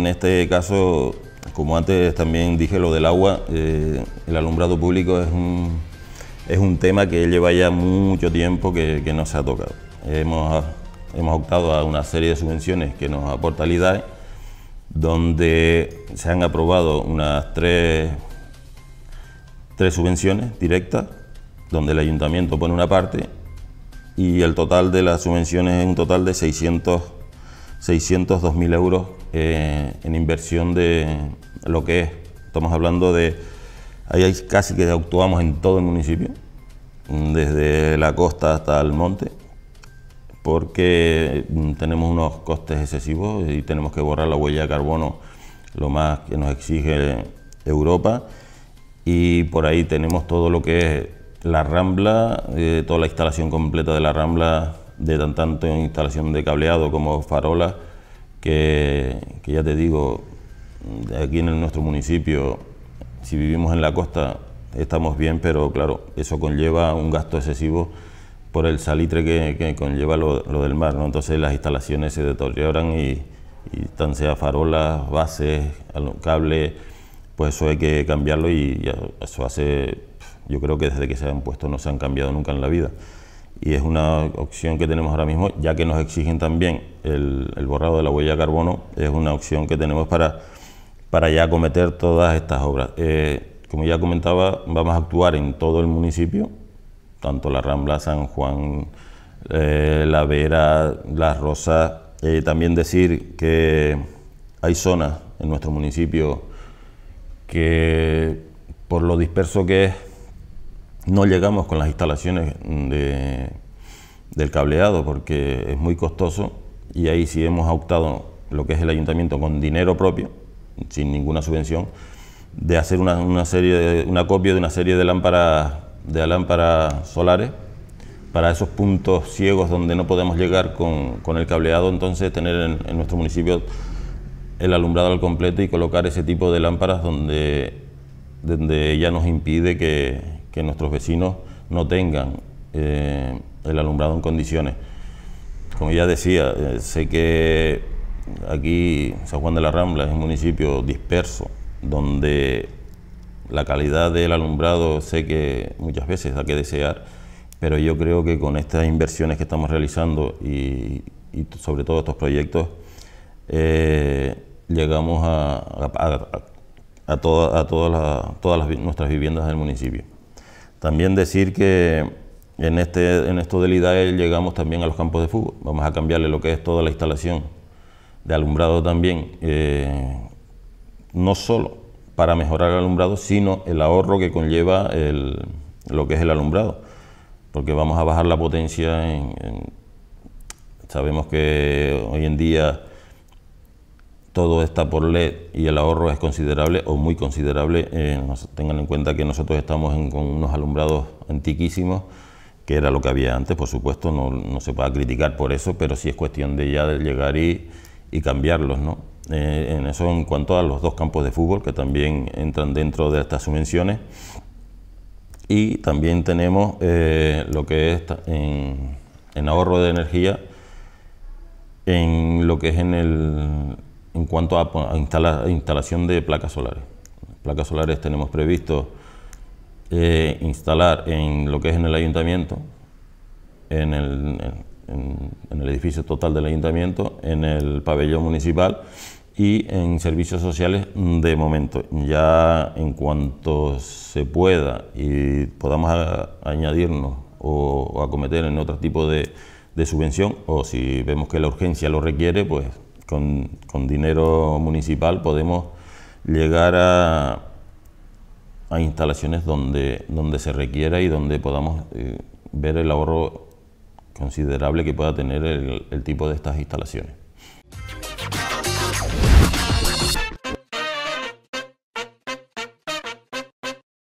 en este caso, como antes también dije lo del agua, eh, el alumbrado público es un, es un tema que lleva ya mucho tiempo que, no se ha tocado. Hemos, hemos, optado a una serie de subvenciones que nos aporta el IDAE, donde se han aprobado unas tres, tres subvenciones directas, donde el ayuntamiento pone una parte y el total de las subvenciones es un total de 600, 602.000 euros eh, en inversión de lo que es. Estamos hablando de, ahí casi que actuamos en todo el municipio, desde la costa hasta el monte, porque tenemos unos costes excesivos y tenemos que borrar la huella de carbono lo más que nos exige Europa y por ahí tenemos todo lo que es la rambla, eh, toda la instalación completa de la rambla, de tanto instalación de cableado como farolas, que, ya te digo, aquí en nuestro municipio, si vivimos en la costa, estamos bien, pero claro, eso conlleva un gasto excesivo por el salitre que, conlleva lo, del mar, ¿no? Entonces las instalaciones se deterioran y, y tan sea farolas, bases, cables, pues eso hay que cambiarlo y eso hace, yo creo que desde que se han puesto no se han cambiado nunca en la vida y es una opción que tenemos ahora mismo, ya que nos exigen también el, borrado de la huella de carbono, es una opción que tenemos para, para ya acometer todas estas obras. Eh, como ya comentaba, vamos a actuar en todo el municipio, tanto la Rambla, San Juan, eh, La Vera, Las Rosas. Eh, también decir que hay zonas en nuestro municipio que por lo disperso que es no llegamos con las instalaciones del cableado porque es muy costoso y ahí sí hemos optado lo que es el ayuntamiento con dinero propio, sin ninguna subvención, de hacer una, serie de, una copia de una serie de lámparas, de lámparas solares para esos puntos ciegos donde no podemos llegar con, el cableado, entonces tener en, nuestro municipio el alumbrado al completo y colocar ese tipo de lámparas donde, donde ya nos impide que, que nuestros vecinos no tengan eh, el alumbrado en condiciones. Como ya decía, eh, sé que aquí San Juan de la Rambla es un municipio disperso, donde la calidad del alumbrado sé que muchas veces da que desear, pero yo creo que con estas inversiones que estamos realizando y, sobre todo estos proyectos, eh, llegamos a, a todas, todas nuestras viviendas del municipio. También decir que en, este, en esto del IDAE llegamos también a los campos de fútbol. Vamos a cambiarle lo que es toda la instalación de alumbrado también, eh, no solo para mejorar el alumbrado, sino el ahorro que conlleva el, lo que es el alumbrado, porque vamos a bajar la potencia. sabemos que hoy en día todo está por led y el ahorro es considerable o muy considerable. Eh, tengan en cuenta que nosotros estamos con unos alumbrados antiquísimos, que era lo que había antes, por supuesto, no, se puede criticar por eso, pero sí es cuestión de ya llegar y, cambiarlos. Eh, en eso en cuanto a los dos campos de fútbol que también entran dentro de estas subvenciones. Y también tenemos eh, lo que es en ahorro de energía, en lo que es en el en cuanto a, instalación de placas solares. Placas solares tenemos previsto eh, instalar en lo que es en el ayuntamiento, en el, edificio total del ayuntamiento, en el pabellón municipal y en servicios sociales de momento. Ya en cuanto se pueda y podamos añadirnos o, acometer en otro tipo de, de subvención o si vemos que la urgencia lo requiere, pues con, dinero municipal podemos llegar a, a instalaciones donde, donde se requiera y donde podamos eh, ver el ahorro considerable que pueda tener el tipo de estas instalaciones.